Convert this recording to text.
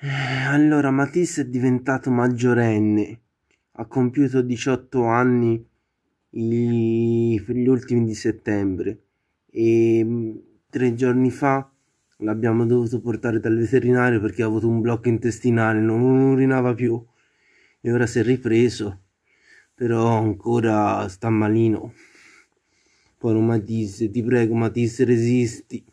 Eh, allora Matisse è diventato maggiorenne, ha compiuto 18 anni gli, ultimi di settembre e mm, tre giorni fa l'abbiamo dovuto portare dal veterinario perché ha avuto un blocco intestinale, non urinava più e ora si è ripreso, però ancora sta malino. Povero Matisse, ti prego Matisse resisti.